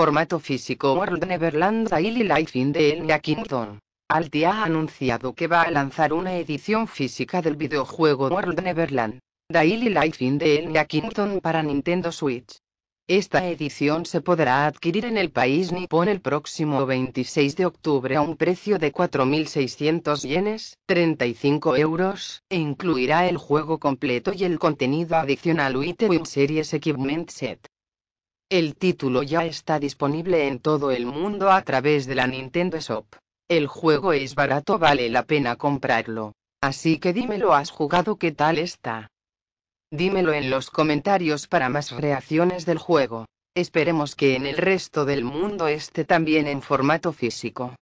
Formato físico World Neverland Daily Life in the Elnia Kingdom. ha anunciado que va a lanzar una edición física del videojuego World Neverland Daily Life in the Elnia para Nintendo Switch. Esta edición se podrá adquirir en el país nipón el próximo 26 de octubre a un precio de 4.600 yenes, 35 euros, e incluirá el juego completo y el contenido adicional Team Series Equipment Set. El título ya está disponible en todo el mundo a través de la Nintendo Shop. El juego es barato, vale la pena comprarlo. Así que dímelo, has jugado, qué tal está. Dímelo en los comentarios para más reacciones del juego. Esperemos que en el resto del mundo esté también en formato físico.